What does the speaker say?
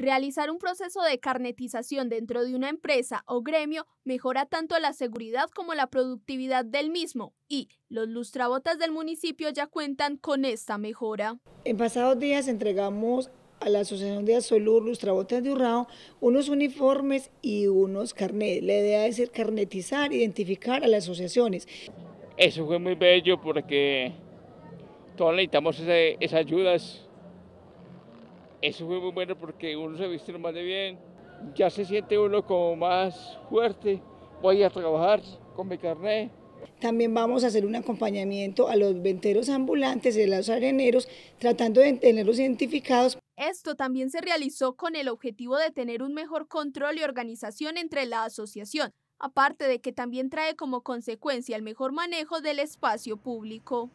Realizar un proceso de carnetización dentro de una empresa o gremio mejora tanto la seguridad como la productividad del mismo y los lustrabotas del municipio ya cuentan con esta mejora. En pasados días entregamos a la Asociación de Azolur Lustrabotas de Urrao unos uniformes y unos carnets. La idea es carnetizar, identificar a las asociaciones. Eso fue muy bello porque todos necesitamos esas ayudas eso fue muy bueno porque uno se viste más de bien, ya se siente uno como más fuerte. Voy a trabajar con mi carnet. También vamos a hacer un acompañamiento a los venteros ambulantes y a los areneros, tratando de tenerlos identificados. Esto también se realizó con el objetivo de tener un mejor control y organización entre la asociación, aparte de que también trae como consecuencia el mejor manejo del espacio público.